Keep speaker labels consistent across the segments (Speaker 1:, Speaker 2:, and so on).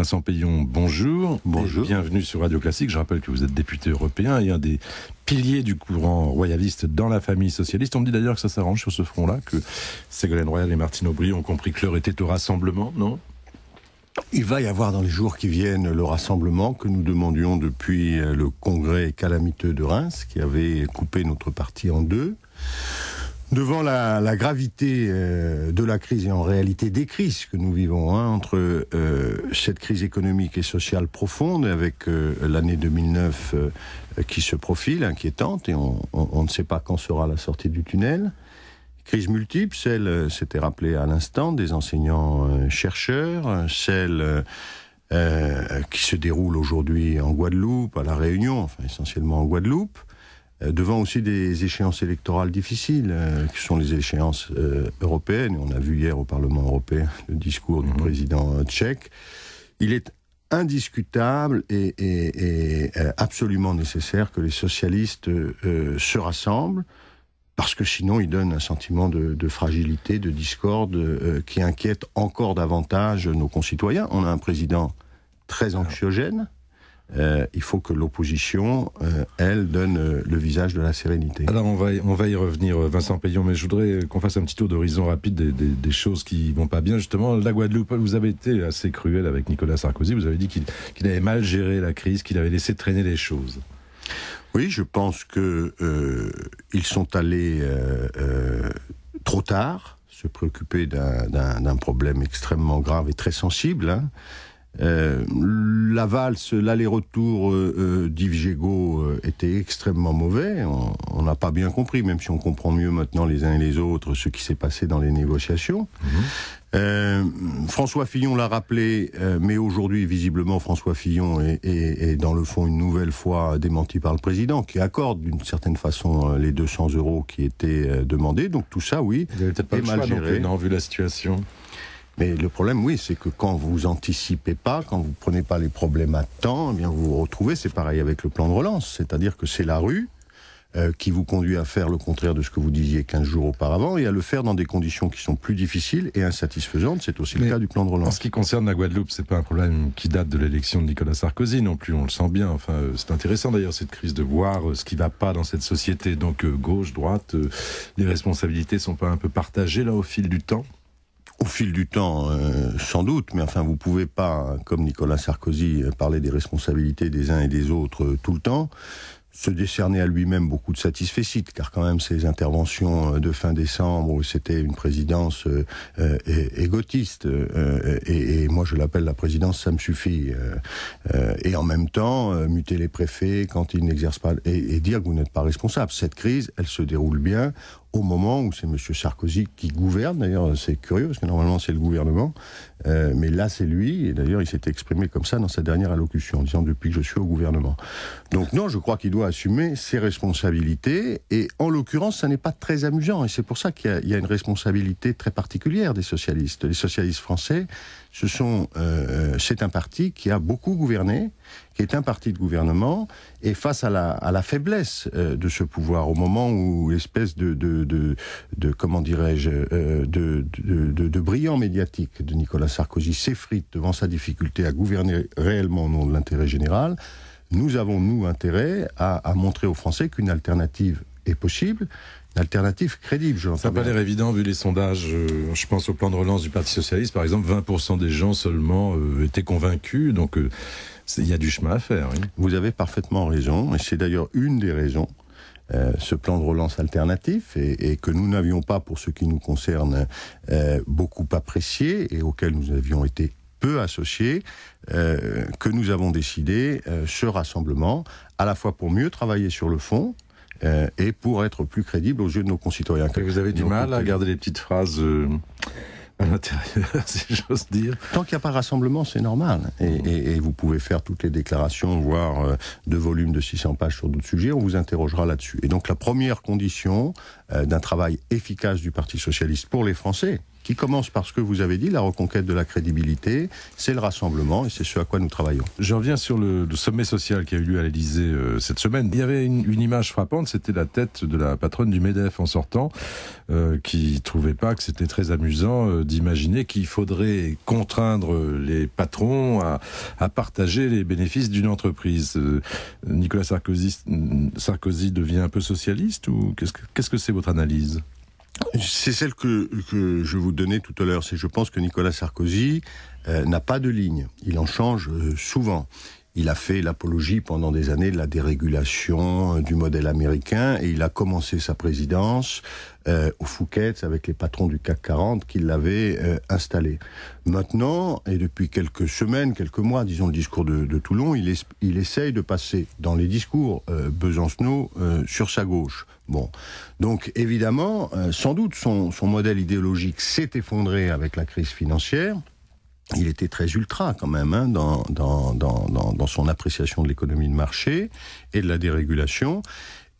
Speaker 1: Vincent Payon, bonjour.
Speaker 2: Bonjour. bienvenue sur Radio Classique. Je rappelle que vous êtes député européen et un des piliers du courant royaliste dans la famille socialiste. On dit d'ailleurs que ça s'arrange sur ce front-là, que Ségolène Royal et Martine
Speaker 1: Aubry ont compris que l'heure était au rassemblement, non il va y avoir dans les jours qui viennent le rassemblement que nous demandions depuis le congrès calamiteux de Reims, qui avait coupé notre parti en deux devant la, gravité euh, de la crise et en réalité des crises que nous vivons, hein, entre euh, cette crise économique et sociale profonde avec euh, l'année 2009 qui se profile, inquiétante, et on, ne sait pas quand sera la sortie du tunnel. Crise multiple, celle, c'était rappelé à l'instant, des enseignants-chercheurs, celle... qui se déroule aujourd'hui en Guadeloupe, à La Réunion, enfin essentiellement en Guadeloupe, euh, devant aussi des échéances électorales difficiles, euh, qui sont les échéances européennes européennes. On a vu hier au Parlement européen le discours du mhm. président tchèque. Il est indiscutable et, euh, absolument nécessaire que les socialistes se rassemblent, parce que sinon ils donnent un sentiment de, de fragilité, de discorde, qui inquiète encore davantage nos concitoyens. On a un président très ah anxiogène euh, il faut que l'opposition, euh, elle, donne euh, le visage de la
Speaker 2: sérénité. Alors on va, y, on va y revenir, Vincent Payon, mais je voudrais qu'on fasse un petit tour d'horizon rapide des, choses qui vont pas bien. Justement, la Guadeloupe, vous avez été assez cruel avec Nicolas Sarkozy, vous avez dit qu'il
Speaker 1: avait mal géré la crise, qu'il avait laissé traîner les choses. Oui, je pense qu'ils sont allés trop tard se préoccuper d'un problème extrêmement grave et très sensible. Hein. Euh, la valse, l'aller-retour euh, euh, d'Yves euh, était extrêmement mauvais. On n'a pas bien compris, même si on comprend mieux maintenant les uns et les autres ce qui s'est passé dans les négociations. Mhm. François Fillon l'a rappelé, mais aujourd'hui, visiblement, François Fillon est, dans le fond une nouvelle fois démenti par le président, qui accorde d'une certaine façon les 200 euros qui étaient demandés. Donc tout ça, oui, Vous pas mal géré. Non, vu la situation. Mais le problème, oui, c'est que quand vous anticipez pas, quand vous prenez pas les problèmes à temps, eh bien vous vous retrouvez. C'est pareil avec le plan de relance, c'est-à-dire que c'est la rue euh, qui vous conduit à faire le contraire de ce que vous disiez 15 jours auparavant et à le faire dans des conditions qui sont plus difficiles et insatisfaisantes. C'est aussi le cas du plan de relance. En ce qui concerne la Guadeloupe, c'est pas un problème qui date de l'élection de Nicolas
Speaker 2: Sarkozy non plus. On le sent bien. Enfin, euh, c'est intéressant d'ailleurs cette crise de voir euh, ce qui va pas dans cette société.
Speaker 1: Donc gauche, droite, les responsabilités ne sont pas un peu partagées là au fil du temps au fil du temps, euh, sans doute, mais enfin, vous pouvez pas, comme Nicolas Sarkozy, parler des responsabilités des uns et des autres euh, tout le temps se décerner à lui-même beaucoup de satisfaits, car quand même ces interventions euh, de fin décembre où c'était une présidence égotiste, et, moi je l'appelle la présidence, ça me suffit. et en même temps, muter les préfets quand ils n'exercent pas, et, dire que vous n'êtes pas responsable. Cette crise, elle se déroule bien, au moment où c'est M. Sarkozy qui gouverne. D'ailleurs, c'est curieux, parce que normalement, c'est le gouvernement. Euh, mais là, c'est lui. Et d'ailleurs, il s'est exprimé comme ça dans sa dernière allocution, en disant depuis que je suis au gouvernement. Donc non, je crois qu'il doit assumer ses responsabilités. Et en l'occurrence, ça n'est pas très amusant. Et c'est pour ça qu'il y, a une responsabilité très particulière des socialistes. Les socialistes français, ce sont, euh, euh, c'est un parti qui a beaucoup gouverné, qui est un parti de gouvernement, et face à la, faiblesse euh, de ce pouvoir, au moment où l'espèce de, comment dirais-je, euh, de, brillant médiatique de Nicolas Sarkozy s'effrite devant sa difficulté à gouverner réellement au nom de l'intérêt général, nous avons, nous, intérêt à montrer aux Français qu'une alternative est possible, une crédible. Je Ça n'a pas l'air évident vu
Speaker 2: les sondages. Euh, je pense au plan de relance du Parti Socialiste, par exemple, 20% des gens seulement euh, étaient convaincus. Donc euh, il y a du chemin à faire.
Speaker 1: Vous avez parfaitement raison, et c'est d'ailleurs une des raisons. ce plan de relance alternatif et, que nous n'avions pas, pour ce qui nous concerne, beaucoup apprécié et auquel nous avions été peu associés, que nous avons décidé ce rassemblement, à la fois pour mieux travailler sur le fond, euh, et pour être plus crédible aux yeux de nos concitoyens. vous avez du mal à garder les petites phrases euh, à l'intérieur, si j'ose dire. Tant qu'il n'y a pas rassemblement, c'est normal. Et, vous pouvez faire toutes les déclarations, voire euh, deux volumes de 600 pages sur d'autres sujets, on vous interrogera là-dessus. Et donc la première condition d'un travail efficace du Parti socialiste pour les Français, qui commence par ce que vous avez dit, la reconquête de la crédibilité, c'est le rassemblement et c'est ce à quoi nous travaillons. Je reviens
Speaker 2: sur le, sommet social qui a eu lieu à l'Elysée euh, cette semaine. Il y avait une, image frappante, c'était la tête de la patronne du MEDEF en sortant, qui euh, qui trouvait pas que c'était très amusant euh, d'imaginer qu'il faudrait contraindre les patrons à, partager les bénéfices d'une entreprise. Nicolas Sarkozy, Sarkozy devient un peu socialiste
Speaker 1: ou qu'est-ce que c'est votre analyse c'est celle que, je vous donnais tout à l'heure. C'est je pense que Nicolas Sarkozy euh, n'a pas de ligne. Il en change euh, souvent il a fait l'apologie pendant des années de la dérégulation euh, du modèle américain et il a commencé sa présidence euh, au Fouquet avec les patrons du CAC 40 qui l'avaient euh, installé. Maintenant, et depuis quelques semaines, quelques mois, disons le discours de, Toulon, il, essaye de passer dans les discours Besancenot sur sa gauche. Bon, donc évidemment, sans doute son modèle idéologique s'est effondré avec la crise financière il était très ultra quand même hein, dans, son appréciation de l'économie de marché et de la dérégulation.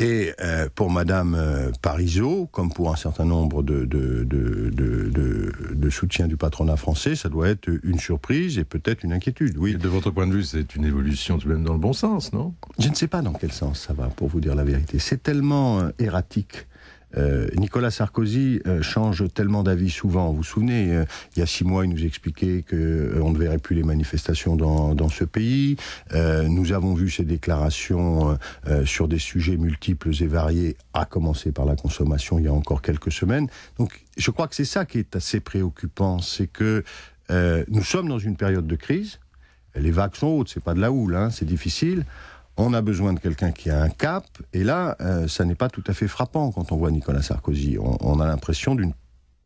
Speaker 1: Et euh, pour Madame euh, Parizeau, comme pour un certain nombre de, de, de, soutiens du patronat français, ça doit être une surprise et peut-être une inquiétude, oui. de votre point de vue, c'est une évolution tout de même dans le bon sens, non Je ne sais pas dans quel sens ça va, pour vous dire la vérité. C'est tellement euh, erratique euh, Nicolas Sarkozy euh, change tellement d'avis souvent. Vous vous souvenez, euh, il y a six mois, il nous expliquait que on ne verrait plus les manifestations dans, dans ce pays. nous avons vu ses déclarations sur des sujets multiples et variés, à commencer par la consommation il y a encore quelques semaines. Donc, je crois que c'est ça qui est assez préoccupant, c'est que nous sommes dans une période de crise. Les vagues sont hautes, c'est pas de la houle, hein, c'est difficile on a besoin de quelqu'un qui a un cap, et là, euh, ça n'est pas tout à fait frappant quand on voit Nicolas Sarkozy. On, on a l'impression d'une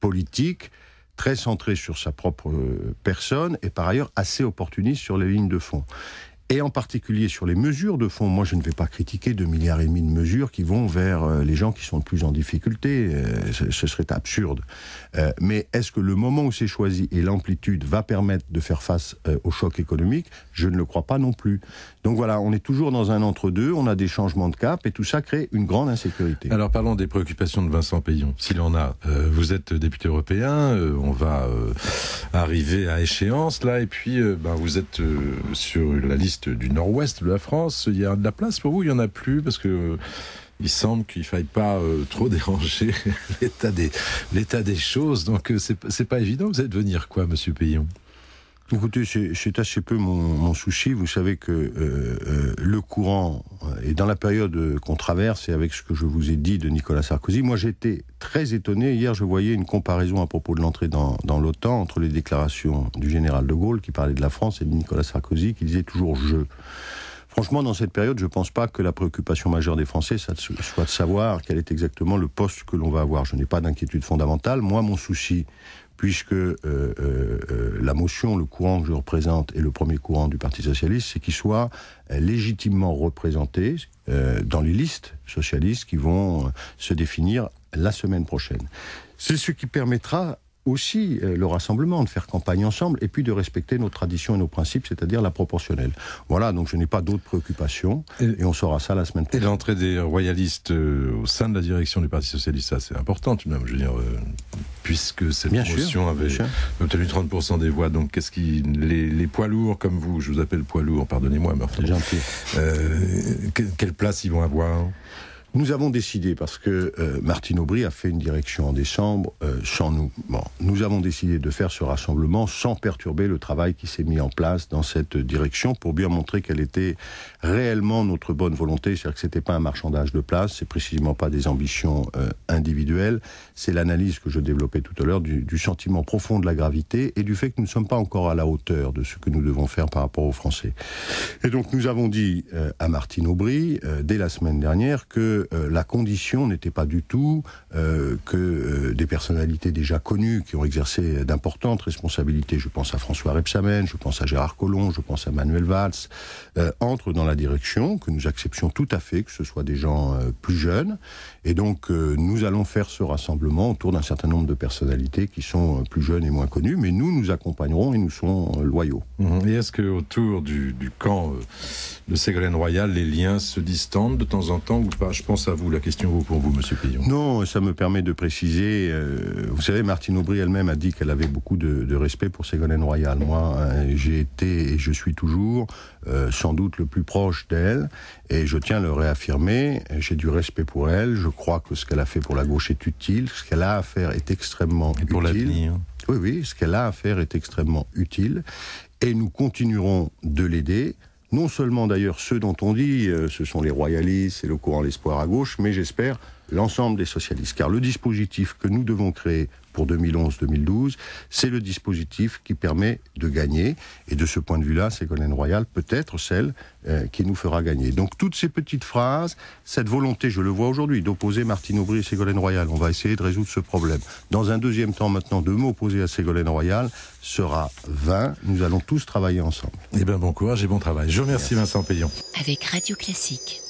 Speaker 1: politique très centrée sur sa propre euh, personne et par ailleurs assez opportuniste sur les lignes de fond et en particulier sur les mesures de fond Moi, je ne vais pas critiquer 2 milliards et demi de mesures qui vont vers euh, les gens qui sont le plus en difficulté. Euh, ce serait absurde. Euh, mais est-ce que le moment où c'est choisi et l'amplitude va permettre de faire face au choc économique Je ne le crois pas non plus. Donc voilà, on est toujours dans un entre-deux, on a des changements de cap et tout ça crée une grande insécurité.
Speaker 2: Alors parlons des préoccupations de Vincent Payon, s'il en a. vous êtes député européen, on va arriver à échéance là et puis ben, vous êtes sur la liste du nord-ouest de la France. Il y a de la place pour vous Il n'y en a plus Parce que euh, il semble qu'il ne faille pas euh, trop déranger l'état des, choses. Donc, euh, ce c'est pas évident.
Speaker 1: Vous allez devenir quoi, monsieur Payon Écoutez, c'est assez peu mon, souci. Vous savez que euh, euh, le courant, euh, est dans la période qu'on traverse, et avec ce que je vous ai dit de Nicolas Sarkozy, moi j'étais très étonné. Hier, je voyais une comparaison à propos de l'entrée dans, l'OTAN entre les déclarations du général de Gaulle, qui parlait de la France, et de Nicolas Sarkozy, qui disait toujours je. Franchement, dans cette période, je ne pense pas que la préoccupation majeure des Français ça soit de savoir quel est exactement le poste que l'on va avoir. Je n'ai pas d'inquiétude fondamentale. Moi, mon souci, puisque euh, euh, euh, la motion, le courant que je représente et le premier courant du Parti socialiste, c'est qu'il soit légitimement représenté dans les listes socialistes qui vont se définir la semaine prochaine. C'est ce qui permettra aussi le rassemblement, de faire campagne ensemble, et puis de respecter nos traditions et nos principes, c'est-à-dire la proportionnelle. Voilà, donc je n'ai pas d'autres préoccupations, et, on saura ça la semaine
Speaker 2: prochaine. Et l'entrée des royalistes au sein de la direction du Parti Socialiste, ça c'est important, tu même, je veux dire, puisque cette bien promotion avait obtenu 30% des voix. Donc, qu'est-ce qui les, poids lourds comme vous, je vous appelle poids lourds, pardonnez-moi,
Speaker 1: Murphy. Euh, quelle place ils vont avoir nous avons décidé, parce que euh, Martine Aubry a fait une direction en décembre euh, sans nous. Bon, nous avons décidé de faire ce rassemblement sans perturber le travail qui s'est mis en place dans cette direction pour bien montrer quelle était réellement notre bonne volonté. C'est-à-dire que ce n'était pas un marchandage de place, c'est précisément pas des ambitions euh, individuelles. C'est l'analyse que je développais tout à l'heure du, du, sentiment profond de la gravité et du fait que nous ne sommes pas encore à la hauteur de ce que nous devons faire par rapport aux Français. Et donc nous avons dit à Martine Aubry, dès la semaine dernière, que euh, la condition n'était pas du tout euh, que euh, des personnalités déjà connues qui ont exercé d'importantes responsabilités, je pense à François Rebsamen, je pense à Gérard Collomb, je pense à Manuel Valls, entrent dans la direction, que nous acceptions tout à fait, que ce soit des gens plus jeunes. Et donc nous allons faire ce rassemblement autour d'un certain nombre de personnalités qui sont plus jeunes et moins connues, mais nous nous accompagnerons et nous serons loyaux. Mmh. Et est-ce que autour du, camp
Speaker 2: de Ségolène Royal, les liens se distendent de temps en temps ou pas à vous. La question pour vous,
Speaker 1: Monsieur Payon. Non, ça me permet de préciser. Euh, vous savez, Martine Aubry elle-même a dit qu'elle avait beaucoup de, respect pour Ségolène Royal. Moi, euh, j'ai été et je suis toujours euh, sans doute le plus proche d'elle, et je tiens à le réaffirmer. J'ai du respect pour elle. Je crois que ce qu'elle a fait pour la gauche est utile. Ce qu'elle a à faire est extrêmement et utile. pour l'avenir. Oui, oui, ce qu'elle a à faire est extrêmement utile, et nous continuerons de l'aider non seulement d'ailleurs ceux dont on dit euh, ce sont les royalistes et le courant l'espoir à gauche, mais j'espère l'ensemble des socialistes. Car le dispositif que nous devons créer pour 2011-2012, c'est le dispositif qui permet de gagner. Et de ce point de vue-là, Ségolène Royal peut être celle euh, qui nous fera gagner. Donc toutes ces petites phrases, cette volonté, je le vois aujourd'hui, d'opposer Martine Aubry et Ségolène Royal, on va essayer de résoudre ce problème. Dans un deuxième temps maintenant, de m'opposer à Ségolène Royal sera vain. Nous allons tous travailler ensemble. Eh bien bon courage et bon travail. Je remercie Vincent Payon. Avec Radio Classique.